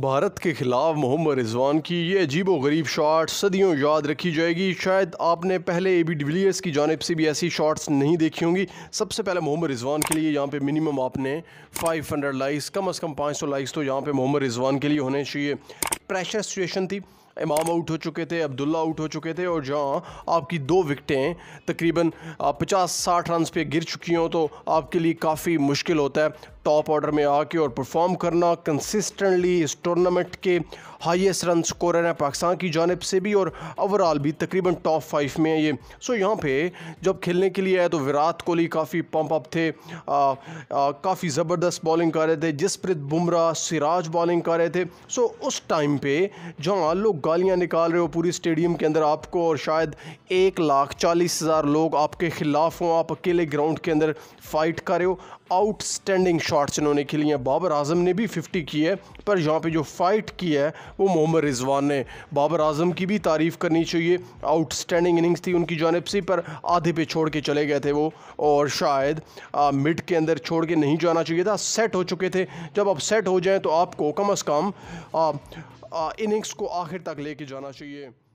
भारत के खिलाफ मोहम्मद रिजवान की ये अजीब गरीब शॉट सदियों याद रखी जाएगी शायद आपने पहले ए बी डिविलियर्स की जानब से भी ऐसी शॉट्स नहीं देखी होंगी सबसे पहले मोहम्मद रिजवान के लिए यहाँ पे मिनिमम आपने 500 लाइक्स कम अज़ कम 500 लाइक्स तो यहाँ पे मोहम्मद रिजवान के लिए होने चाहिए प्रेशर सिचुएशन थी इमाम आउट हो चुके थे अब्दुल्ला आउट हो चुके थे और जहाँ आपकी दो विकटें तकरीबन पचास साठ रन पे गिर चुकी हों तो आपके लिए काफ़ी मुश्किल होता है टॉप ऑर्डर में आके और परफॉर्म करना कंसिस्टेंटली इस टूर्नामेंट के हाईएस्ट रन स्कोर हैं पाकिस्तान की जानब से भी और ओवरऑल भी तकरीबन टॉप फाइव में है ये सो यहाँ पे जब खेलने के लिए आए तो विराट कोहली काफ़ी पंप अप थे काफ़ी ज़बरदस्त बॉलिंग कर रहे थे जसप्रीत बुमराह सिराज बॉलिंग कर रहे थे सो उस टाइम पे जहाँ लोग गालियाँ निकाल रहे हो पूरी स्टेडियम के अंदर आपको और शायद एक लाख चालीस हज़ार लोग आपके ख़िलाफ़ हों आप अकेले ग्राउंड के अंदर फाइट कर रहे हो आउटस्टैंडिंग शॉट्स इन्होंने खेली हैं बाबर आजम ने भी फिफ्टी की है पर यहाँ पे जो फ़ाइट की है वो मोहम्मद रिजवान ने बाबर आजम की भी तारीफ़ करनी चाहिए आउटस्टैंडिंग इनिंग्स थी उनकी जानब से पर आधे पे छोड़ के चले गए थे वो और शायद मिड के अंदर छोड़ के नहीं जाना चाहिए था सेट हो चुके थे जब आप सेट हो जाएँ तो आपको कम अज़ कम इनिंग्स को आखिर तक लेके जाना चाहिए